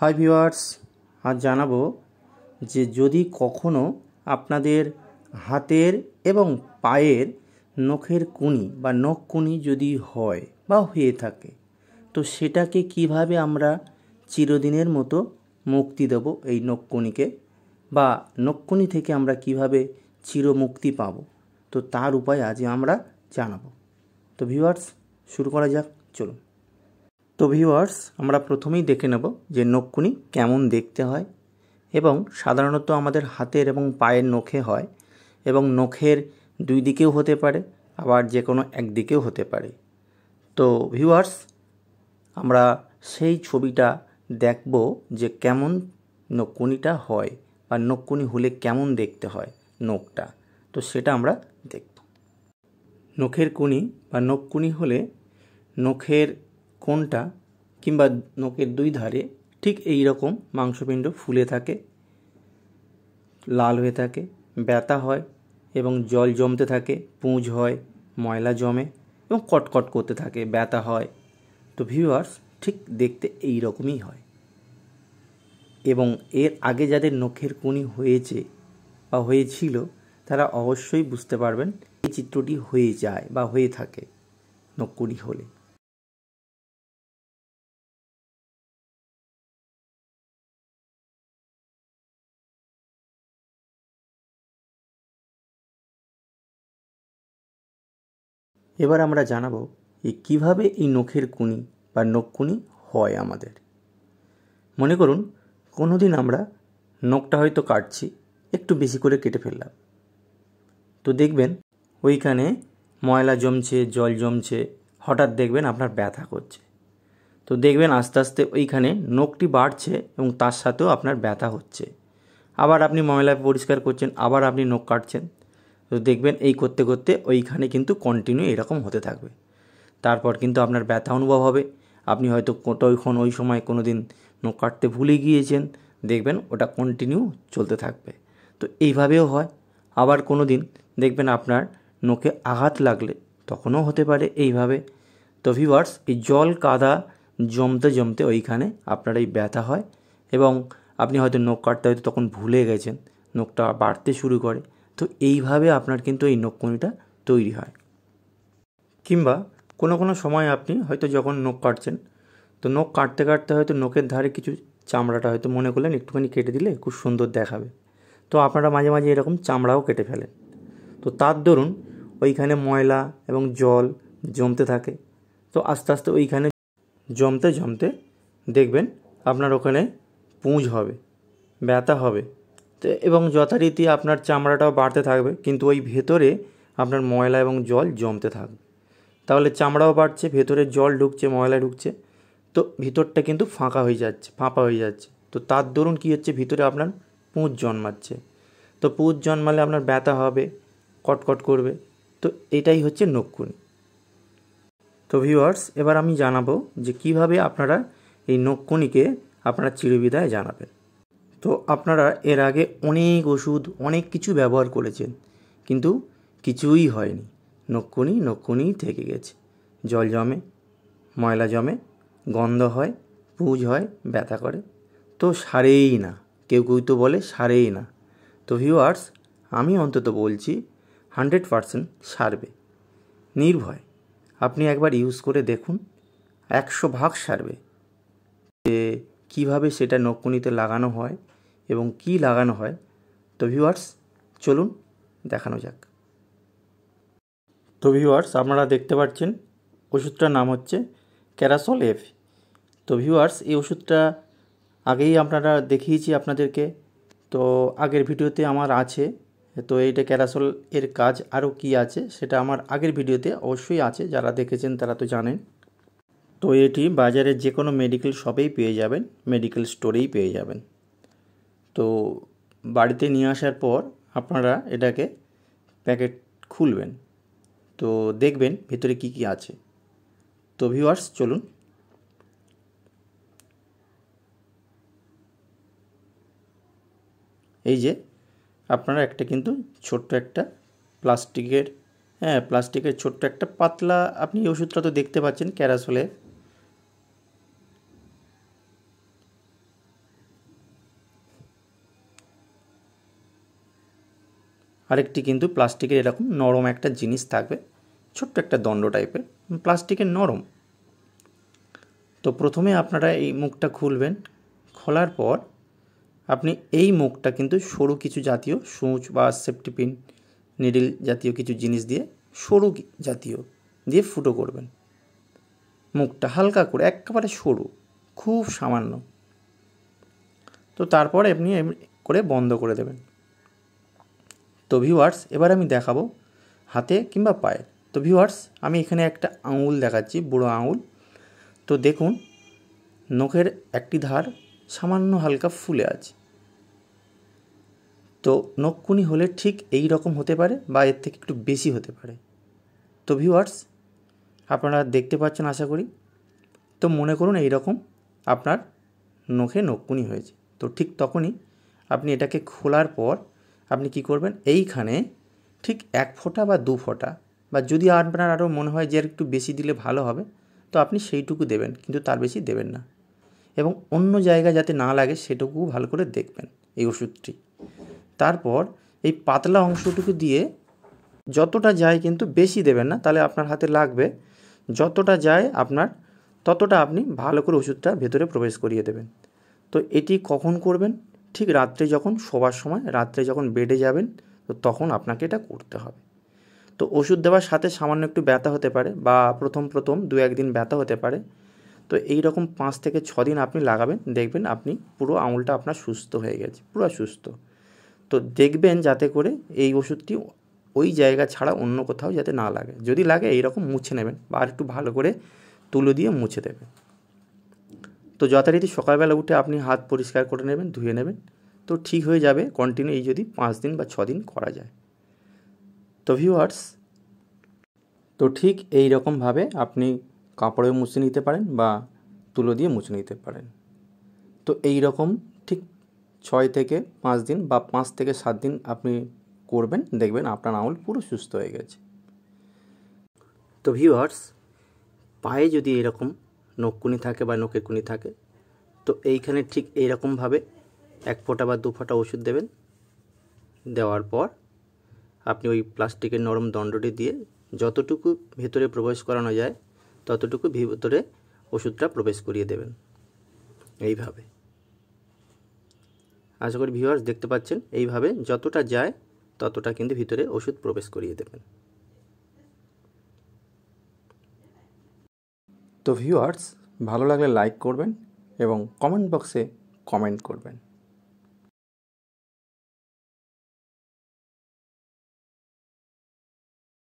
hi viewers আজ জানাবো যে যদি কখনও আপনাদের হাতের এবং পায়ের নখের কুনি বা নখ কুনি যদি হয় বা হয়ে থাকে তো সেটাকে কিভাবে আমরা চিরদিনের মতো মুক্তি দেব এই নখকুনিকে বা নখকুনি থেকে আমরা কিভাবে মুক্তি পাব তো তার উপায় আজ আমরা জানাবো তো ভিউয়ার্স শুরু করা যাক চলুন তো ভিওয়ার্স আমরা প্রথমেই দেখে নেব যে নখকুনি কেমন দেখতে হয় এবং সাধারণত আমাদের হাতের এবং পায়ের নখে হয় এবং নখের দুই দিকেও হতে পারে আবার যে কোনো একদিকেও হতে পারে তো ভিউয়ার্স আমরা সেই ছবিটা দেখব যে কেমন নকুনিটা হয় বা নকুনি হলে কেমন দেখতে হয় নখটা তো সেটা আমরা দেখব নখের কুনি বা নখকুনি হলে নখের কোনটা কিংবা নখের দুই ধারে ঠিক এই রকম মাংসপিণ্ড ফুলে থাকে লাল হয়ে থাকে ব্যথা হয় এবং জল জমতে থাকে পুঁজ হয় ময়লা জমে এবং কটকট করতে থাকে ব্যথা হয় তো ভিউয়ার্স ঠিক দেখতে এই রকমই হয় এবং এর আগে যাদের নখের কুনি হয়েছে বা হয়েছিল তারা অবশ্যই বুঝতে পারবেন এই চিত্রটি হয়ে যায় বা হয়ে থাকে নকুড়ি হলে এবার আমরা জানাবো এই কীভাবে এই নখের কুনি বা নখকুনি হয় আমাদের মনে করুন কোনো দিন আমরা নখটা হয়তো কাটছি একটু বেশি করে কেটে ফেললাম তো দেখবেন ওইখানে ময়লা জমছে জল জমছে হঠাৎ দেখবেন আপনার ব্যথা করছে তো দেখবেন আস্তে আস্তে ওইখানে নখটি বাড়ছে এবং তার সাথেও আপনার ব্যথা হচ্ছে আবার আপনি ময়লা পরিষ্কার করছেন আবার আপনি নখ কাটছেন তো দেখবেন এই করতে করতে ওইখানে কিন্তু কন্টিনিউ এরকম হতে থাকবে তারপর কিন্তু আপনার ব্যথা অনুভব হবে আপনি হয়তো কোন ওই সময় কোনো দিন নখ কাটতে ভুলে গিয়েছেন দেখবেন ওটা কন্টিনিউ চলতে থাকবে তো এইভাবেও হয় আবার কোনো দিন দেখবেন আপনার নখে আঘাত লাগলে তখনও হতে পারে এইভাবে তো ভিভার্স এই জল কাদা জমতে জমতে ওইখানে আপনার এই ব্যথা হয় এবং আপনি হয়তো নখ কাটতে হয়তো তখন ভুলে গেছেন নখটা বাড়তে শুরু করে তো এইভাবে আপনার কিন্তু এই নখকুনিটা তৈরি হয় কিংবা কোনো কোনো সময় আপনি হয়তো যখন নখ কাটছেন তো নখ কাটতে কাটতে হয়তো নখের ধারে কিছু চামড়াটা হয়তো মনে করলেন একটুখানি কেটে দিলে খুব সুন্দর দেখাবে তো আপনারা মাঝে মাঝে এরকম চামড়াও কেটে ফেলেন তো তার দরুন ওইখানে ময়লা এবং জল জমতে থাকে তো আস্তে আস্তে ওইখানে জমতে জমতে দেখবেন আপনার ওখানে পুঁজ হবে ব্যথা হবে তো এবং যথারীতি আপনার চামড়াটাও বাড়তে থাকবে কিন্তু ওই ভেতরে আপনার ময়লা এবং জল জমতে থাকবে তাহলে চামড়াও বাড়ছে ভেতরে জল ঢুকছে ময়লা ঢুকছে তো ভিতরটা কিন্তু ফাঁকা হয়ে যাচ্ছে ফাঁপা হয়ে যাচ্ছে তো তার দরুন কী হচ্ছে ভিতরে আপনার পুঁজ জন্মাচ্ছে তো পুঁজ জন্মালে আপনার ব্যথা হবে কটকট করবে তো এটাই হচ্ছে নক্ষুনি তো ভিউয়ার্স এবার আমি জানাবো যে কিভাবে আপনারা এই নক্ষুনিকে আপনারা চিরবিদায় জানাবেন তো আপনারা এর আগে অনেক ওষুধ অনেক কিছু ব্যবহার করেছেন কিন্তু কিছুই হয়নি নক্ষণি নক্ষণি থেকে গেছে জল জমে ময়লা জমে গন্ধ হয় পুজ হয় ব্যথা করে তো সারেই না কেউ কেউ তো বলে সারেই না তো ভিউয়ার্স আমি অন্তত বলছি হান্ড্রেড পারসেন্ট সারবে নির্ভয় আপনি একবার ইউজ করে দেখুন একশো ভাগ সারবে যে কিভাবে সেটা নকুনিতে লাগানো হয় এবং কি লাগানো হয় তো ভিউয়ার্স চলুন দেখানো যাক তো ভিউয়ার্স আপনারা দেখতে পাচ্ছেন ওষুধটার নাম হচ্ছে ক্যারাসল এফ তো ভিউয়ার্স এই ওষুধটা আগেই আপনারা দেখিয়েছি আপনাদেরকে তো আগের ভিডিওতে আমার আছে তো এইটা ক্যারাসল এর কাজ আরও কি আছে সেটা আমার আগের ভিডিওতে অবশ্যই আছে যারা দেখেছেন তারা তো জানেন তো এটি বাজারের যে কোনো মেডিকেল শপেই পেয়ে যাবেন মেডিকেল স্টোরেই পেয়ে যাবেন তো বাড়িতে নিয়ে আসার পর আপনারা এটাকে প্যাকেট খুলবেন তো দেখবেন ভিতরে কি কি আছে তো ভিউয়ার্স চলুন এই যে আপনারা একটা কিন্তু ছোট্ট একটা প্লাস্টিকের হ্যাঁ প্লাস্টিকের ছোট্ট একটা পাতলা আপনি ওষুধটা তো দেখতে পাচ্ছেন ক্যারাসোলের আরেকটি কিন্তু প্লাস্টিকের এরকম নরম একটা জিনিস থাকবে ছোট্ট একটা দণ্ড টাইপের প্লাস্টিকের নরম তো প্রথমে আপনারা এই মুখটা খুলবেন খোলার পর আপনি এই মুখটা কিন্তু সরু কিছু জাতীয় সূচ বা সেফটি পিন নিডিল জাতীয় কিছু জিনিস দিয়ে সরু জাতীয় দিয়ে ফুটো করবেন মুখটা হালকা করে একেবারে সরু খুব সামান্য তো তারপর আপনি করে বন্ধ করে দেবেন তো ভিউয়ার্স এবার আমি দেখাবো হাতে কিংবা পায়ে তো ভিউয়ার্স আমি এখানে একটা আঙুল দেখাচ্ছি বুড়ো আঙুল তো দেখুন নখের একটি ধার সামান্য হালকা ফুলে আছে তো নখকুনি হলে ঠিক এই রকম হতে পারে বা এর থেকে একটু বেশি হতে পারে তো ভিউয়ার্স আপনারা দেখতে পাচ্ছেন আশা করি তো মনে করুন এই রকম আপনার নখে নখকুনি হয়েছে তো ঠিক তখনই আপনি এটাকে খোলার পর আপনি কি করবেন এইখানে ঠিক এক ফোঁটা বা দু ফোঁটা বা যদি আপনার আরও মনে হয় যে একটু বেশি দিলে ভালো হবে তো আপনি সেইটুকু দেবেন কিন্তু তার বেশি দেবেন না এবং অন্য জায়গা যাতে না লাগে সেটুকু ভালো করে দেখবেন এই ওষুধটি তারপর এই পাতলা অংশটুকু দিয়ে যতটা যায় কিন্তু বেশি দেবেন না তাহলে আপনার হাতে লাগবে যতটা যায় আপনার ততটা আপনি ভালো করে ওষুধটা ভেতরে প্রবেশ করিয়ে দেবেন তো এটি কখন করবেন ঠিক রাত্রে যখন শোবার সময় রাত্রে যখন বেডে যাবেন তো তখন আপনাকে এটা করতে হবে তো ওষুধ দেওয়ার সাথে সামান্য একটু ব্যথা হতে পারে বা প্রথম প্রথম দু একদিন ব্যথা হতে পারে তো এই রকম পাঁচ থেকে ছ দিন আপনি লাগাবেন দেখবেন আপনি পুরো আঙুলটা আপনার সুস্থ হয়ে গেছে পুরো সুস্থ তো দেখবেন যাতে করে এই ওষুধটি ওই জায়গা ছাড়া অন্য কোথাও যাতে না লাগে যদি লাগে এই রকম মুছে নেবেন বা আর একটু ভালো করে তুলো দিয়ে মুছে দেবেন তো যথারীতি সকালবেলা উঠে আপনি হাত পরিষ্কার করে নেবেন ধুয়ে নেবেন তো ঠিক হয়ে যাবে কন্টিনিউ এই যদি পাঁচ দিন বা দিন করা যায় তো ভিউয়ার্স তো ঠিক এই রকমভাবে আপনি কাপড়ে মুছে নিতে পারেন বা তুলো দিয়ে মুছে নিতে পারেন তো এই রকম ঠিক ছয় থেকে পাঁচ দিন বা পাঁচ থেকে সাত দিন আপনি করবেন দেখবেন আপনার আঙুল পুরো সুস্থ হয়ে গেছে তো ভিউয়ার্স পায়ে যদি এরকম নখকুনি থাকে বা নখের কুনি থাকে তো এইখানে ঠিক এইরকমভাবে এক ফোঁটা বা দু ফোঁটা ওষুধ দেবেন দেওয়ার পর আপনি ওই প্লাস্টিকের নরম দণ্ডটি দিয়ে যতটুকু ভেতরে প্রবেশ করানো যায় ততটুকু ভেতরে ওষুধটা প্রবেশ করিয়ে দেবেন এইভাবে আশা করি ভিউয়ার্স দেখতে পাচ্ছেন এইভাবে যতটা যায় ততটা কিন্তু ভিতরে ওষুধ প্রবেশ করিয়ে দেবেন তো ভিউয়ার্স ভালো লাগলে লাইক করবেন এবং কমেন্ট বক্সে কমেন্ট করবেন